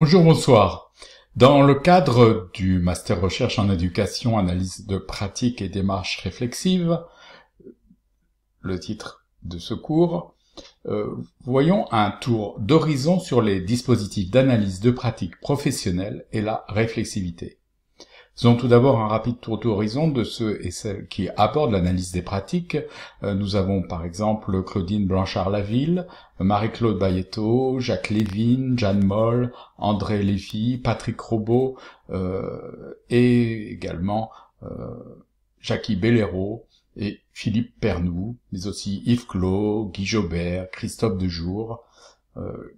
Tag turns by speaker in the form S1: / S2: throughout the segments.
S1: Bonjour, bonsoir. Dans le cadre du Master Recherche en Éducation, Analyse de pratiques et démarches réflexives, le titre de ce cours, euh, voyons un tour d'horizon sur les dispositifs d'analyse de pratiques professionnelles et la réflexivité. Faisons tout d'abord un rapide tour d'horizon de ceux et celles qui abordent l'analyse des pratiques. Euh, nous avons par exemple Claudine Blanchard-Laville, Marie-Claude Bayetto, Jacques Lévine, Jeanne Moll, André Lévy, Patrick Robot euh, et également euh, Jackie Bellero et Philippe Pernoud, mais aussi Yves Clos, Guy Jobert, Christophe Dejour. Euh,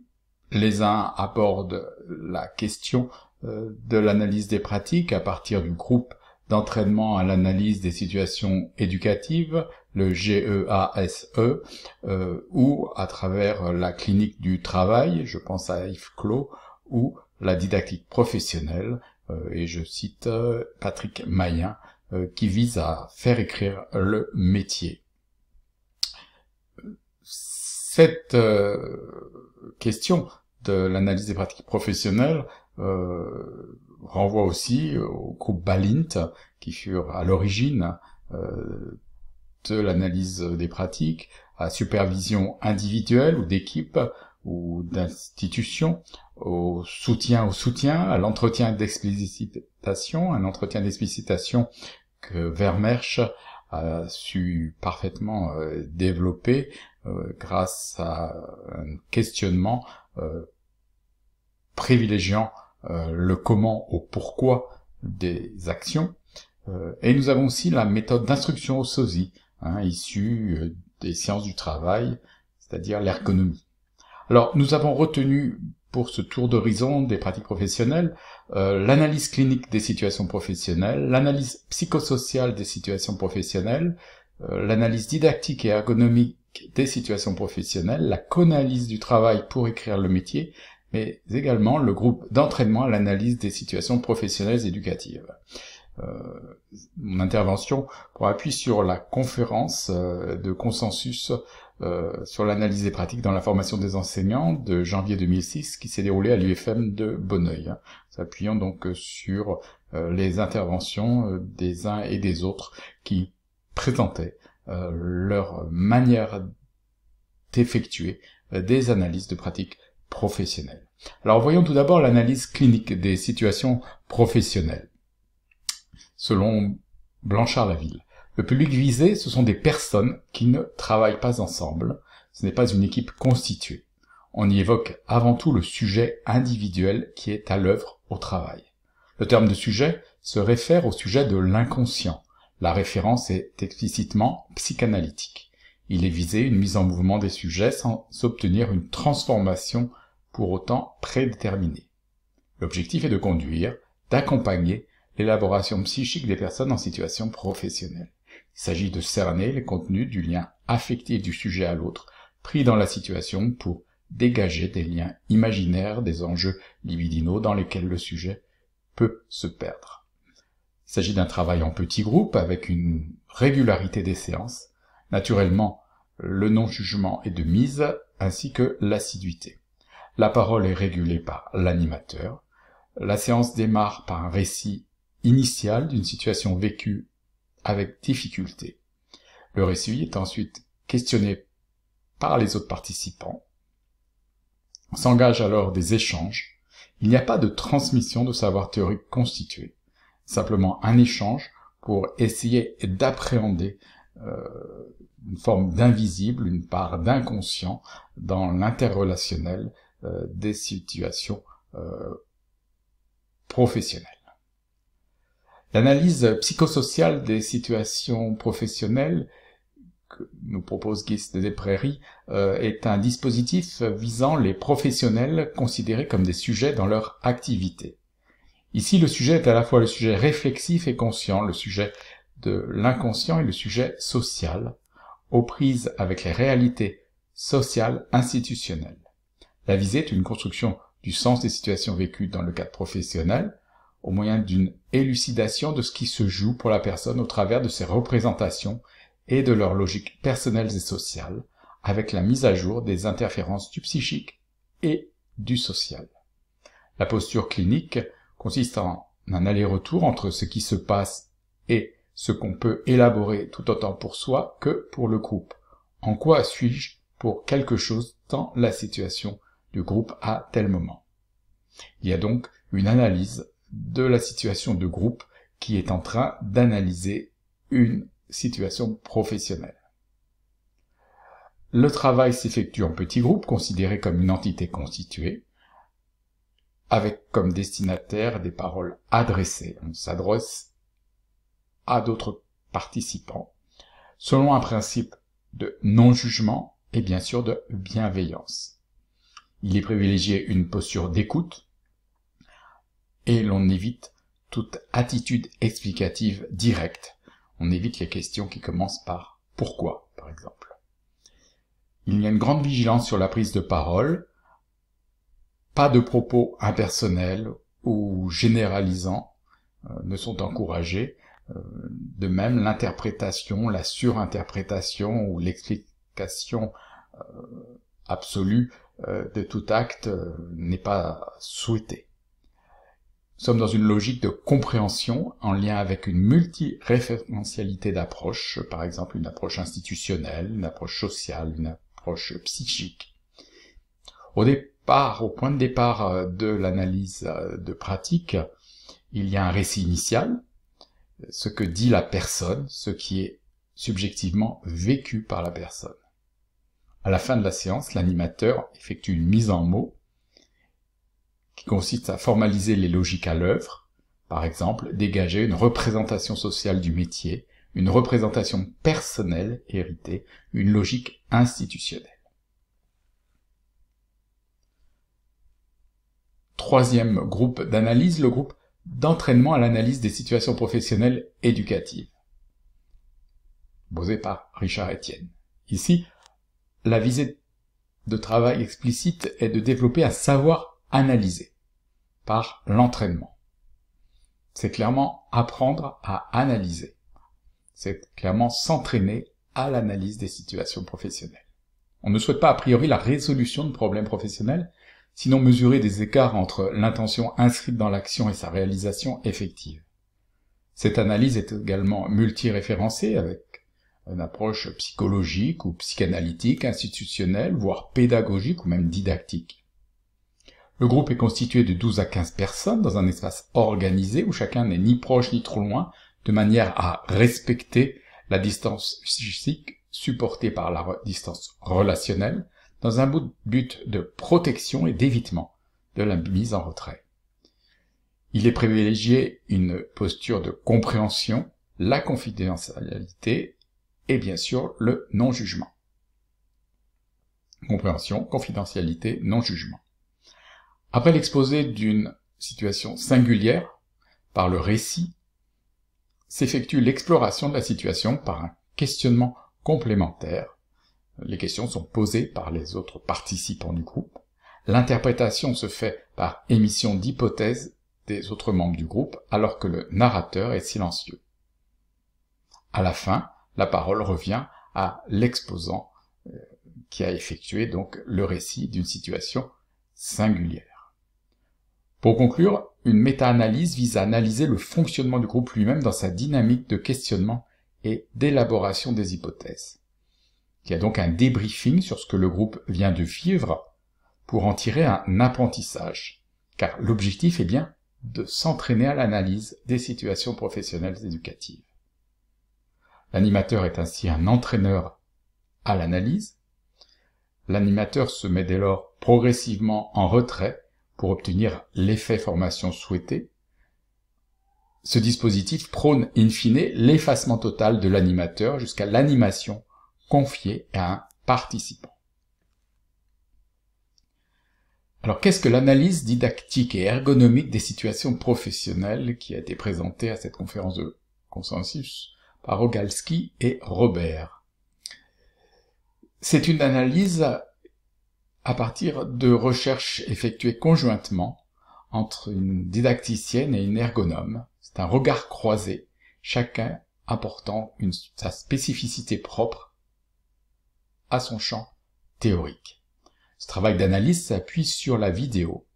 S1: les uns abordent la question de l'analyse des pratiques à partir du groupe d'entraînement à l'analyse des situations éducatives, le GEASE, e, euh, ou à travers la clinique du travail, je pense à Yves Clos, ou la didactique professionnelle, euh, et je cite euh, Patrick Mayen, qui vise à faire écrire le métier. Cette question de l'analyse des pratiques professionnelles euh, renvoie aussi au groupe Balint, qui furent à l'origine euh, de l'analyse des pratiques, à supervision individuelle ou d'équipe ou d'institution, au soutien au soutien, à l'entretien d'explicitation, un entretien d'explicitation que Vermersch a su parfaitement euh, développer grâce à un questionnement privilégiant euh, le comment au pourquoi des actions. Euh, et nous avons aussi la méthode d'instruction au sosie, hein, issue euh, des sciences du travail, c'est-à-dire l'ergonomie. Alors nous avons retenu pour ce tour d'horizon des pratiques professionnelles, l'analyse clinique des situations professionnelles, l'analyse psychosociale des situations professionnelles, l'analyse didactique et ergonomique des situations professionnelles, la conalyse du travail pour écrire le métier, mais également le groupe d'entraînement à l'analyse des situations professionnelles éducatives. Euh, mon intervention pour appuyer sur la conférence euh, de consensus euh, sur l'analyse des pratiques dans la formation des enseignants de janvier 2006 qui s'est déroulée à l'UFM de Bonneuil, hein, s'appuyant donc sur les interventions des uns et des autres qui présentaient leur manière d'effectuer des analyses de pratiques professionnelle. Alors voyons tout d'abord l'analyse clinique des situations professionnelles. Selon Blanchard Laville, le public visé, ce sont des personnes qui ne travaillent pas ensemble, ce n'est pas une équipe constituée. On y évoque avant tout le sujet individuel qui est à l'œuvre au travail. Le terme de sujet se réfère au sujet de l'inconscient. La référence est explicitement psychanalytique. Il est visé une mise en mouvement des sujets sans obtenir une transformation pour autant prédéterminé. L'objectif est de conduire, d'accompagner l'élaboration psychique des personnes en situation professionnelle. Il s'agit de cerner les contenus du lien affectif du sujet à l'autre, pris dans la situation pour dégager des liens imaginaires des enjeux libidinaux dans lesquels le sujet peut se perdre. Il s'agit d'un travail en petit groupe avec une régularité des séances. Naturellement, le non-jugement est de mise ainsi que l'assiduité. La parole est régulée par l'animateur. La séance démarre par un récit initial d'une situation vécue avec difficulté. Le récit est ensuite questionné par les autres participants. On s'engage alors des échanges. Il n'y a pas de transmission de savoir théorique constitué, simplement un échange pour essayer d'appréhender euh, une forme d'invisible, une part d'inconscient dans l'interrelationnel euh, des situations euh, professionnelles. L'analyse psychosociale des situations professionnelles que nous propose Guy des Prairies euh, est un dispositif visant les professionnels considérés comme des sujets dans leur activité. Ici, le sujet est à la fois le sujet réflexif et conscient, le sujet de l'inconscient et le sujet social, aux prises avec les réalités sociales institutionnelles. La visée est une construction du sens des situations vécues dans le cadre professionnel au moyen d'une élucidation de ce qui se joue pour la personne au travers de ses représentations et de leurs logiques personnelles et sociales, avec la mise à jour des interférences du psychique et du social. La posture clinique consiste en un aller-retour entre ce qui se passe et ce qu'on peut élaborer tout autant pour soi que pour le groupe. En quoi suis-je pour quelque chose dans la situation du groupe à tel moment. Il y a donc une analyse de la situation de groupe qui est en train d'analyser une situation professionnelle. Le travail s'effectue en petits groupes considérés comme une entité constituée, avec comme destinataire des paroles adressées. On s'adresse à d'autres participants selon un principe de non-jugement et bien sûr de bienveillance il est privilégié une posture d'écoute et l'on évite toute attitude explicative directe. On évite les questions qui commencent par pourquoi, par exemple. Il y a une grande vigilance sur la prise de parole, pas de propos impersonnels ou généralisants euh, ne sont encouragés. Euh, de même, l'interprétation, la surinterprétation ou l'explication euh, absolue euh, de tout acte euh, n'est pas souhaité. Nous sommes dans une logique de compréhension en lien avec une multiréférentialité d'approche, par exemple une approche institutionnelle, une approche sociale, une approche psychique. Au départ, au point de départ euh, de l'analyse de pratique, il y a un récit initial, ce que dit la personne, ce qui est subjectivement vécu par la personne. À la fin de la séance, l'animateur effectue une mise en mots qui consiste à formaliser les logiques à l'œuvre, par exemple dégager une représentation sociale du métier, une représentation personnelle héritée, une logique institutionnelle. Troisième groupe d'analyse, le groupe d'entraînement à l'analyse des situations professionnelles éducatives, posé par Richard Etienne. Ici, la visée de travail explicite est de développer un savoir analyser par l'entraînement. C'est clairement apprendre à analyser. C'est clairement s'entraîner à l'analyse des situations professionnelles. On ne souhaite pas a priori la résolution de problèmes professionnels, sinon mesurer des écarts entre l'intention inscrite dans l'action et sa réalisation effective. Cette analyse est également multiréférencée avec une approche psychologique ou psychanalytique, institutionnelle, voire pédagogique ou même didactique. Le groupe est constitué de 12 à 15 personnes dans un espace organisé où chacun n'est ni proche ni trop loin, de manière à respecter la distance psychique supportée par la distance relationnelle, dans un but de protection et d'évitement de la mise en retrait. Il est privilégié une posture de compréhension, la confidentialité et bien sûr le non-jugement. Compréhension, confidentialité, non-jugement. Après l'exposé d'une situation singulière, par le récit, s'effectue l'exploration de la situation par un questionnement complémentaire. Les questions sont posées par les autres participants du groupe. L'interprétation se fait par émission d'hypothèses des autres membres du groupe alors que le narrateur est silencieux. À la fin, la parole revient à l'exposant euh, qui a effectué donc le récit d'une situation singulière. Pour conclure, une méta-analyse vise à analyser le fonctionnement du groupe lui-même dans sa dynamique de questionnement et d'élaboration des hypothèses. Il y a donc un débriefing sur ce que le groupe vient de vivre pour en tirer un apprentissage, car l'objectif est bien de s'entraîner à l'analyse des situations professionnelles éducatives. L'animateur est ainsi un entraîneur à l'analyse. L'animateur se met dès lors progressivement en retrait pour obtenir l'effet formation souhaité. Ce dispositif prône in fine l'effacement total de l'animateur jusqu'à l'animation confiée à un participant. Alors qu'est-ce que l'analyse didactique et ergonomique des situations professionnelles qui a été présentée à cette conférence de consensus par Rogalski et Robert. C'est une analyse à partir de recherches effectuées conjointement entre une didacticienne et une ergonome. C'est un regard croisé, chacun apportant une, sa spécificité propre à son champ théorique. Ce travail d'analyse s'appuie sur la vidéo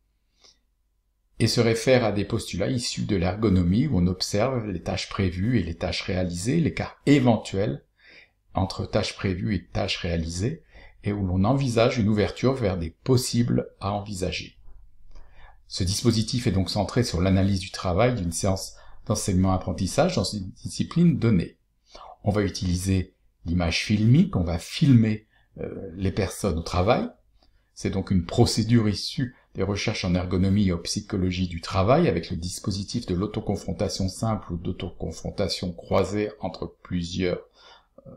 S1: et se réfère à des postulats issus de l'ergonomie où on observe les tâches prévues et les tâches réalisées, l'écart éventuel entre tâches prévues et tâches réalisées, et où l'on envisage une ouverture vers des possibles à envisager. Ce dispositif est donc centré sur l'analyse du travail d'une séance d'enseignement-apprentissage dans une discipline donnée. On va utiliser l'image filmique, on va filmer euh, les personnes au travail. C'est donc une procédure issue des recherches en ergonomie et en psychologie du travail avec le dispositif de l'autoconfrontation simple ou d'autoconfrontation croisée entre plusieurs euh,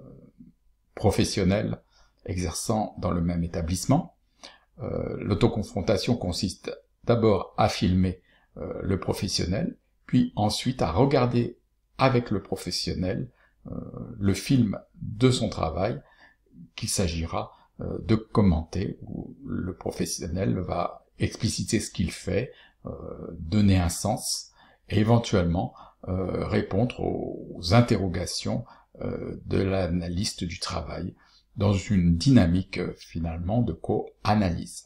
S1: professionnels exerçant dans le même établissement. Euh, l'autoconfrontation consiste d'abord à filmer euh, le professionnel, puis ensuite à regarder avec le professionnel le film de son travail qu'il s'agira de commenter où le professionnel va expliciter ce qu'il fait, euh, donner un sens et éventuellement euh, répondre aux interrogations euh, de l'analyste du travail dans une dynamique finalement de co-analyse.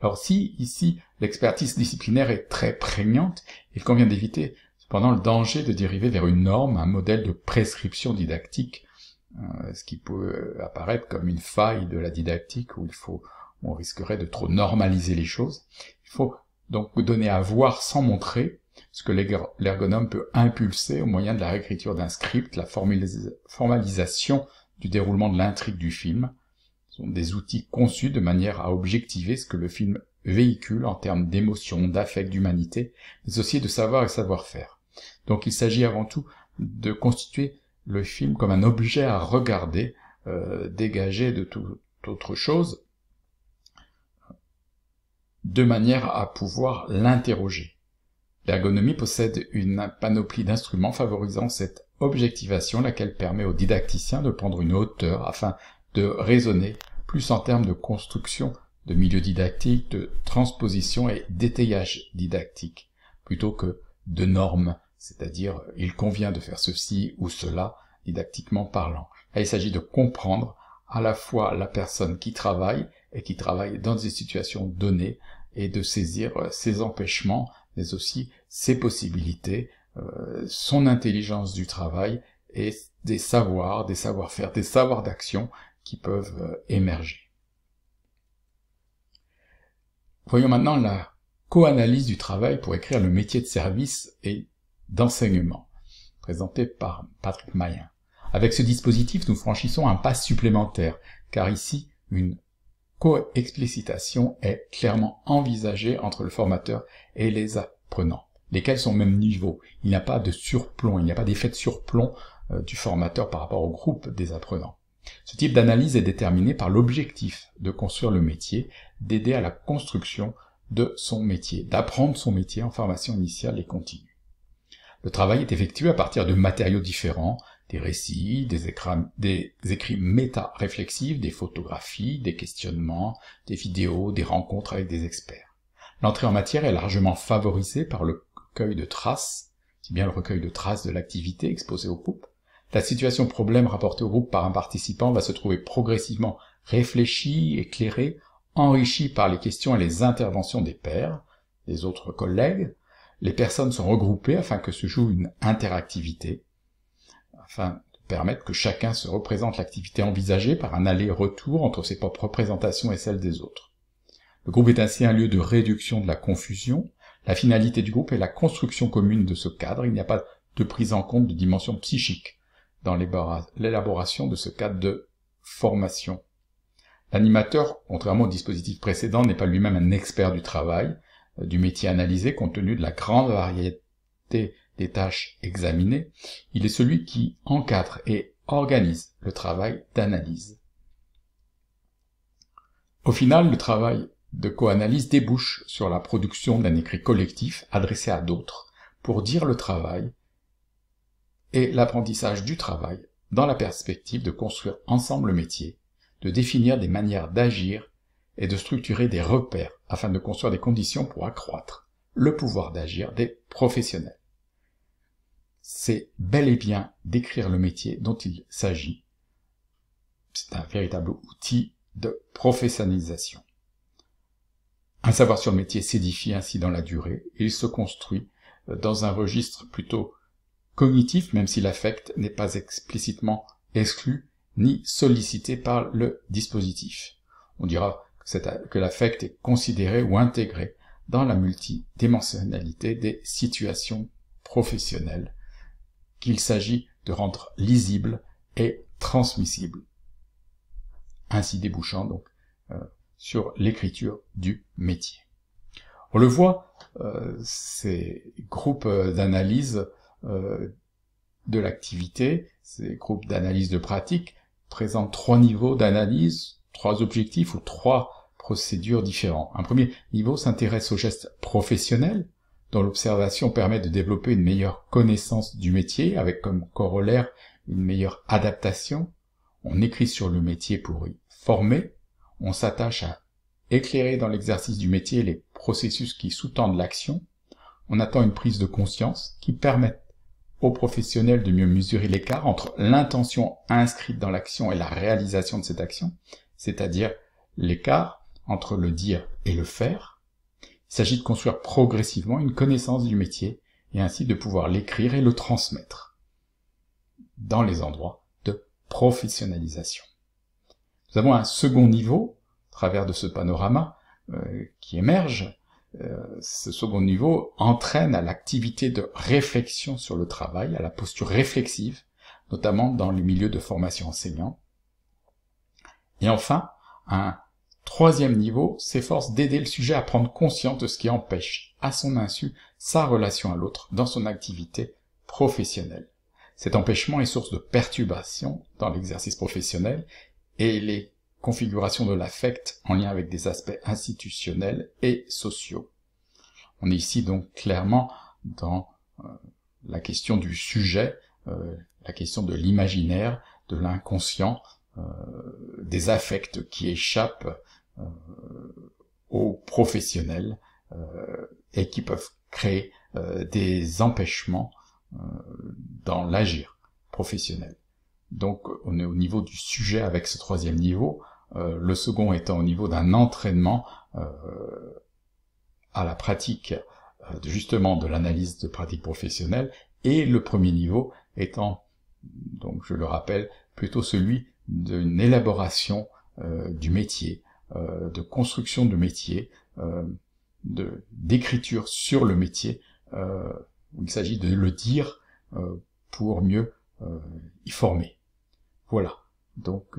S1: Alors si ici l'expertise disciplinaire est très prégnante, il convient d'éviter cependant le danger de dériver vers une norme, un modèle de prescription didactique, ce qui peut apparaître comme une faille de la didactique où il faut on risquerait de trop normaliser les choses. Il faut donc donner à voir sans montrer ce que l'ergonome peut impulser au moyen de la réécriture d'un script, la formalisation du déroulement de l'intrigue du film. Ce sont des outils conçus de manière à objectiver ce que le film véhicule en termes d'émotion, d'affect, d'humanité, mais aussi de savoir et savoir-faire. Donc il s'agit avant tout de constituer le film comme un objet à regarder, dégager euh, dégagé de toute autre chose, de manière à pouvoir l'interroger. L'ergonomie possède une panoplie d'instruments favorisant cette objectivation, laquelle permet aux didacticiens de prendre une hauteur afin de raisonner plus en termes de construction de milieu didactique, de transposition et d'étayage didactique, plutôt que de normes, c'est-à-dire il convient de faire ceci ou cela, didactiquement parlant. il s'agit de comprendre à la fois la personne qui travaille et qui travaille dans des situations données et de saisir euh, ses empêchements, mais aussi ses possibilités, euh, son intelligence du travail et des savoirs, des savoir-faire, des savoirs d'action qui peuvent euh, émerger. Voyons maintenant la co-analyse du travail pour écrire le métier de service et d'enseignement, présenté par Patrick Mayen. Avec ce dispositif, nous franchissons un pas supplémentaire, car ici, une co-explicitation est clairement envisagée entre le formateur et les apprenants, lesquels sont au même niveau. Il n'y a pas de surplomb, il n'y a pas d'effet de surplomb euh, du formateur par rapport au groupe des apprenants. Ce type d'analyse est déterminé par l'objectif de construire le métier, d'aider à la construction de son métier, d'apprendre son métier en formation initiale et continue. Le travail est effectué à partir de matériaux différents, des récits, des, des écrits méta-réflexifs, des photographies, des questionnements, des vidéos, des rencontres avec des experts. L'entrée en matière est largement favorisée par le recueil de traces, si bien le recueil de traces de l'activité exposée au groupe. La situation problème rapportée au groupe par un participant va se trouver progressivement réfléchie, éclairée, enrichie par les questions et les interventions des pairs, des autres collègues. Les personnes sont regroupées afin que se joue une interactivité afin de permettre que chacun se représente l'activité envisagée par un aller-retour entre ses propres représentations et celles des autres. Le groupe est ainsi un lieu de réduction de la confusion. La finalité du groupe est la construction commune de ce cadre. Il n'y a pas de prise en compte de dimension psychique dans l'élaboration de ce cadre de formation. L'animateur, contrairement au dispositif précédent, n'est pas lui-même un expert du travail, euh, du métier analysé, compte tenu de la grande variété des tâches examinées, il est celui qui encadre et organise le travail d'analyse. Au final, le travail de co-analyse débouche sur la production d'un écrit collectif adressé à d'autres pour dire le travail et l'apprentissage du travail dans la perspective de construire ensemble le métier, de définir des manières d'agir et de structurer des repères afin de construire des conditions pour accroître le pouvoir d'agir des professionnels c'est bel et bien d'écrire le métier dont il s'agit. C'est un véritable outil de professionnalisation. Un savoir sur le métier s'édifie ainsi dans la durée et il se construit euh, dans un registre plutôt cognitif, même si l'affect n'est pas explicitement exclu ni sollicité par le dispositif. On dira que l'affect est considéré ou intégré dans la multidimensionnalité des situations professionnelles qu'il s'agit de rendre lisible et transmissible. Ainsi débouchant donc euh, sur l'écriture du métier. On le voit, euh, ces groupes d'analyse euh, de l'activité, ces groupes d'analyse de pratique présentent trois niveaux d'analyse, trois objectifs ou trois procédures différentes. Un premier niveau s'intéresse aux gestes professionnels, dont l'observation permet de développer une meilleure connaissance du métier, avec comme corollaire une meilleure adaptation. On écrit sur le métier pour y former. On s'attache à éclairer dans l'exercice du métier les processus qui sous-tendent l'action. On attend une prise de conscience qui permette aux professionnels de mieux mesurer l'écart entre l'intention inscrite dans l'action et la réalisation de cette action, c'est-à-dire l'écart entre le dire et le faire. Il s'agit de construire progressivement une connaissance du métier et ainsi de pouvoir l'écrire et le transmettre dans les endroits de professionnalisation. Nous avons un second niveau, à travers de ce panorama, euh, qui émerge. Euh, ce second niveau entraîne à l'activité de réflexion sur le travail, à la posture réflexive, notamment dans le milieu de formation enseignant. Et enfin, un Troisième niveau s'efforce d'aider le sujet à prendre conscience de ce qui empêche, à son insu, sa relation à l'autre dans son activité professionnelle. Cet empêchement est source de perturbations dans l'exercice professionnel et les configurations de l'affect en lien avec des aspects institutionnels et sociaux. On est ici donc clairement dans euh, la question du sujet, euh, la question de l'imaginaire, de l'inconscient, euh, des affects qui échappent euh, aux professionnels euh, et qui peuvent créer euh, des empêchements dans l'agir professionnel. Donc on est au niveau du sujet avec ce troisième niveau, le second étant au niveau d'un entraînement à la pratique euh, justement de l'analyse de pratique professionnelle, et le premier niveau étant, donc je le rappelle, plutôt celui d'une élaboration du métier, euh, de construction de métier, euh, de d'écriture sur le métier. Euh, il s'agit de le dire pour mieux y former. Voilà. Donc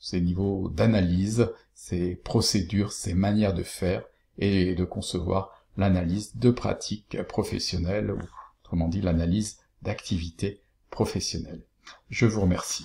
S1: ces niveaux d'analyse, ces procédures, ces manières de faire et de concevoir l'analyse de pratiques professionnelles, ou autrement dit l'analyse d'activités professionnelles. Je vous remercie.